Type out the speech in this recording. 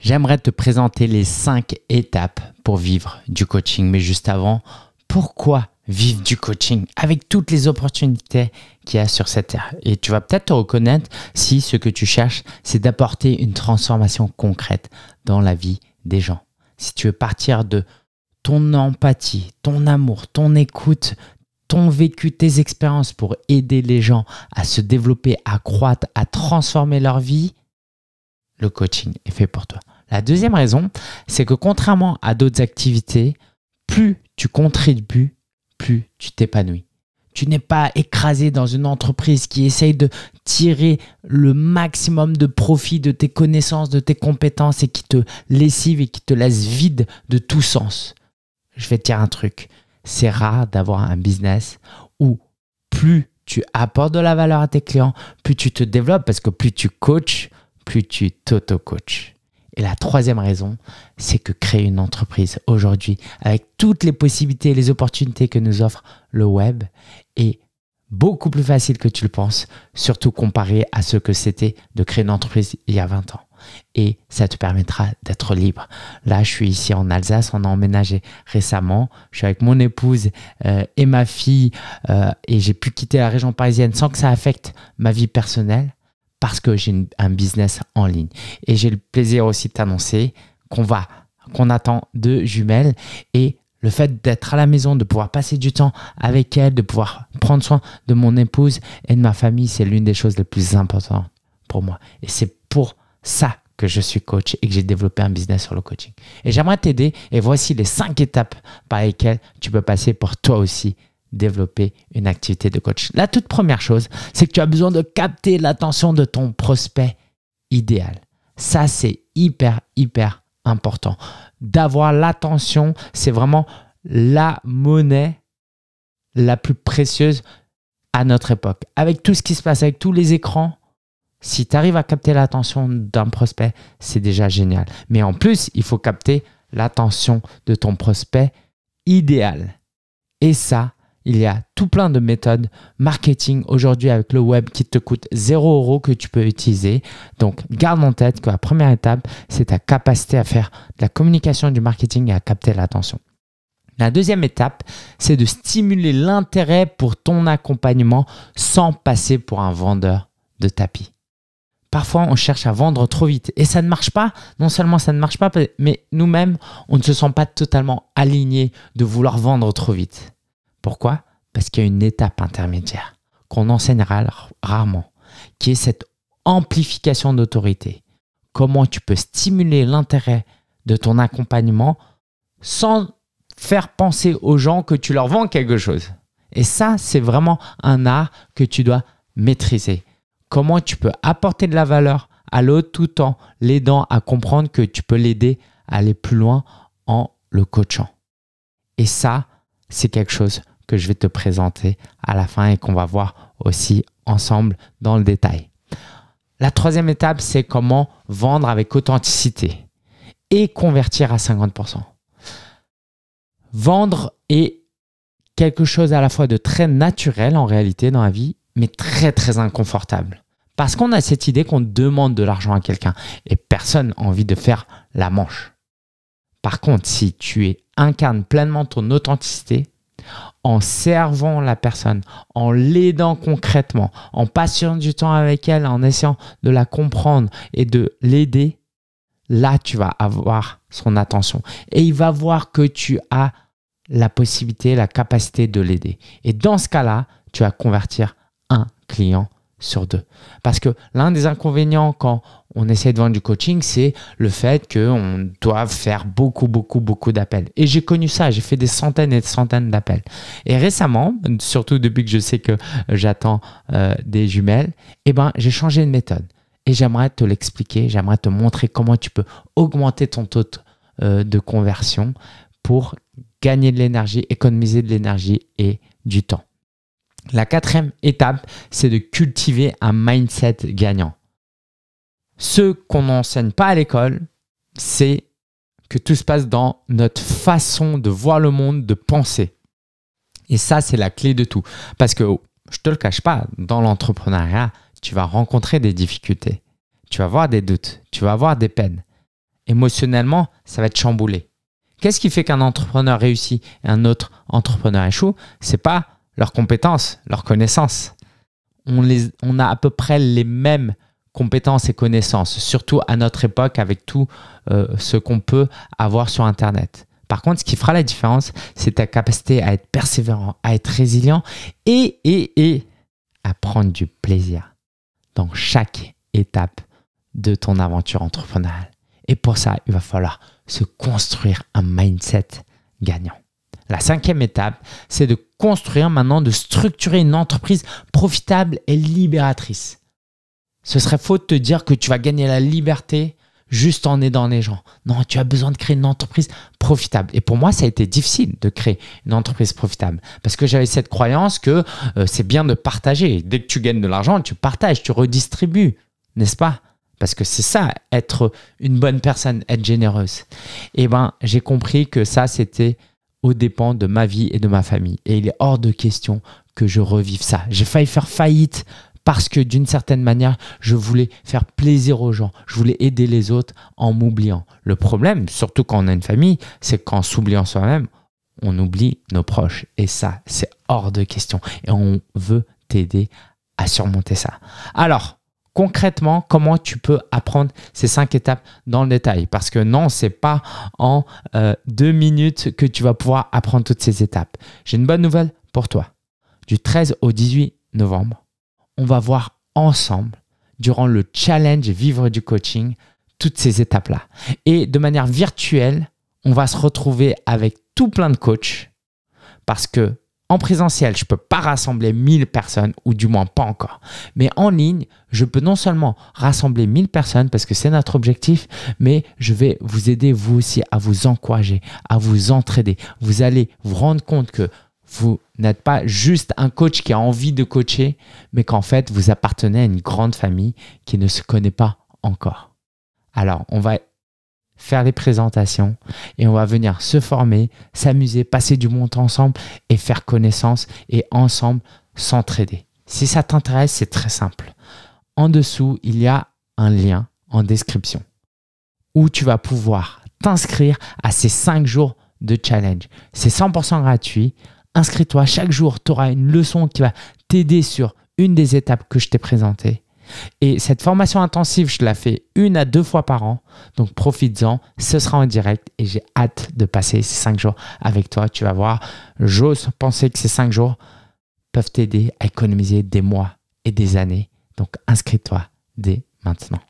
J'aimerais te présenter les cinq étapes pour vivre du coaching. Mais juste avant, pourquoi vivre du coaching avec toutes les opportunités qu'il y a sur cette terre Et tu vas peut-être te reconnaître si ce que tu cherches, c'est d'apporter une transformation concrète dans la vie des gens. Si tu veux partir de ton empathie, ton amour, ton écoute, ton vécu, tes expériences pour aider les gens à se développer, à croître, à transformer leur vie, le coaching est fait pour toi. La deuxième raison, c'est que contrairement à d'autres activités, plus tu contribues, plus tu t'épanouis. Tu n'es pas écrasé dans une entreprise qui essaye de tirer le maximum de profit de tes connaissances, de tes compétences et qui te lessive et qui te laisse vide de tout sens. Je vais te dire un truc, c'est rare d'avoir un business où plus tu apportes de la valeur à tes clients, plus tu te développes parce que plus tu coaches, plus tu t'auto-coaches. Et la troisième raison, c'est que créer une entreprise aujourd'hui, avec toutes les possibilités et les opportunités que nous offre le web, est beaucoup plus facile que tu le penses, surtout comparé à ce que c'était de créer une entreprise il y a 20 ans. Et ça te permettra d'être libre. Là, je suis ici en Alsace, on a emménagé récemment. Je suis avec mon épouse euh, et ma fille euh, et j'ai pu quitter la région parisienne sans que ça affecte ma vie personnelle parce que j'ai un business en ligne. Et j'ai le plaisir aussi de t'annoncer qu'on va, qu'on attend deux jumelles et le fait d'être à la maison, de pouvoir passer du temps avec elle, de pouvoir prendre soin de mon épouse et de ma famille, c'est l'une des choses les plus importantes pour moi. Et c'est pour ça que je suis coach et que j'ai développé un business sur le coaching. Et j'aimerais t'aider et voici les cinq étapes par lesquelles tu peux passer pour toi aussi développer une activité de coach. La toute première chose, c'est que tu as besoin de capter l'attention de ton prospect idéal. Ça, c'est hyper, hyper important. D'avoir l'attention, c'est vraiment la monnaie la plus précieuse à notre époque. Avec tout ce qui se passe, avec tous les écrans, si tu arrives à capter l'attention d'un prospect, c'est déjà génial. Mais en plus, il faut capter l'attention de ton prospect idéal. Et ça, il y a tout plein de méthodes marketing aujourd'hui avec le web qui te coûte 0 euros que tu peux utiliser. Donc garde en tête que la première étape, c'est ta capacité à faire de la communication, du marketing et à capter l'attention. La deuxième étape, c'est de stimuler l'intérêt pour ton accompagnement sans passer pour un vendeur de tapis. Parfois, on cherche à vendre trop vite et ça ne marche pas. Non seulement ça ne marche pas, mais nous-mêmes, on ne se sent pas totalement aligné de vouloir vendre trop vite. Pourquoi Parce qu'il y a une étape intermédiaire qu'on enseigne rarement, qui est cette amplification d'autorité. Comment tu peux stimuler l'intérêt de ton accompagnement sans faire penser aux gens que tu leur vends quelque chose. Et ça, c'est vraiment un art que tu dois maîtriser. Comment tu peux apporter de la valeur à l'autre tout en l'aidant à comprendre que tu peux l'aider à aller plus loin en le coachant. Et ça, c'est quelque chose que je vais te présenter à la fin et qu'on va voir aussi ensemble dans le détail. La troisième étape, c'est comment vendre avec authenticité et convertir à 50%. Vendre est quelque chose à la fois de très naturel en réalité dans la vie, mais très très inconfortable. Parce qu'on a cette idée qu'on demande de l'argent à quelqu'un et personne n'a envie de faire la manche. Par contre, si tu incarnes pleinement ton authenticité, en servant la personne, en l'aidant concrètement, en passant du temps avec elle, en essayant de la comprendre et de l'aider, là tu vas avoir son attention. Et il va voir que tu as la possibilité, la capacité de l'aider. Et dans ce cas-là, tu vas convertir un client sur deux. Parce que l'un des inconvénients quand on essaie de vendre du coaching, c'est le fait qu'on doit faire beaucoup, beaucoup, beaucoup d'appels. Et j'ai connu ça, j'ai fait des centaines et des centaines d'appels. Et récemment, surtout depuis que je sais que j'attends euh, des jumelles, eh ben, j'ai changé de méthode. Et j'aimerais te l'expliquer, j'aimerais te montrer comment tu peux augmenter ton taux de euh, conversion pour gagner de l'énergie, économiser de l'énergie et du temps. La quatrième étape, c'est de cultiver un mindset gagnant. Ce qu'on n'enseigne pas à l'école, c'est que tout se passe dans notre façon de voir le monde, de penser. Et ça, c'est la clé de tout. Parce que, je oh, je te le cache pas, dans l'entrepreneuriat, tu vas rencontrer des difficultés, tu vas avoir des doutes, tu vas avoir des peines. Émotionnellement, ça va être chamboulé. Qu'est-ce qui fait qu'un entrepreneur réussit et un autre entrepreneur échoue C'est pas leurs compétences, leurs connaissances. On, on a à peu près les mêmes compétences et connaissances, surtout à notre époque avec tout euh, ce qu'on peut avoir sur Internet. Par contre, ce qui fera la différence, c'est ta capacité à être persévérant, à être résilient et, et à prendre du plaisir dans chaque étape de ton aventure entrepreneuriale. Et pour ça, il va falloir se construire un mindset gagnant. La cinquième étape, c'est de construire maintenant, de structurer une entreprise profitable et libératrice. Ce serait faux de te dire que tu vas gagner la liberté juste en aidant les gens. Non, tu as besoin de créer une entreprise profitable. Et pour moi, ça a été difficile de créer une entreprise profitable parce que j'avais cette croyance que euh, c'est bien de partager. Dès que tu gagnes de l'argent, tu partages, tu redistribues, n'est-ce pas Parce que c'est ça, être une bonne personne, être généreuse. Eh bien, j'ai compris que ça, c'était au dépens de ma vie et de ma famille. Et il est hors de question que je revive ça. J'ai failli faire faillite parce que d'une certaine manière, je voulais faire plaisir aux gens, je voulais aider les autres en m'oubliant. Le problème, surtout quand on a une famille, c'est qu'en s'oubliant soi-même, on oublie nos proches. Et ça, c'est hors de question. Et on veut t'aider à surmonter ça. Alors, concrètement, comment tu peux apprendre ces cinq étapes dans le détail Parce que non, c'est pas en euh, deux minutes que tu vas pouvoir apprendre toutes ces étapes. J'ai une bonne nouvelle pour toi. Du 13 au 18 novembre, on va voir ensemble, durant le challenge Vivre du coaching, toutes ces étapes-là. Et de manière virtuelle, on va se retrouver avec tout plein de coachs parce que en présentiel, je ne peux pas rassembler 1000 personnes, ou du moins pas encore. Mais en ligne, je peux non seulement rassembler 1000 personnes, parce que c'est notre objectif, mais je vais vous aider vous aussi à vous encourager, à vous entraider. Vous allez vous rendre compte que vous n'êtes pas juste un coach qui a envie de coacher, mais qu'en fait, vous appartenez à une grande famille qui ne se connaît pas encore. Alors, on va faire les présentations et on va venir se former, s'amuser, passer du monde ensemble et faire connaissance et ensemble s'entraider. Si ça t'intéresse, c'est très simple. En dessous, il y a un lien en description où tu vas pouvoir t'inscrire à ces 5 jours de challenge. C'est 100% gratuit. Inscris-toi, chaque jour, tu auras une leçon qui va t'aider sur une des étapes que je t'ai présentées. Et cette formation intensive, je la fais une à deux fois par an. Donc profite en ce sera en direct et j'ai hâte de passer ces cinq jours avec toi. Tu vas voir, j'ose penser que ces cinq jours peuvent t'aider à économiser des mois et des années. Donc inscris-toi dès maintenant.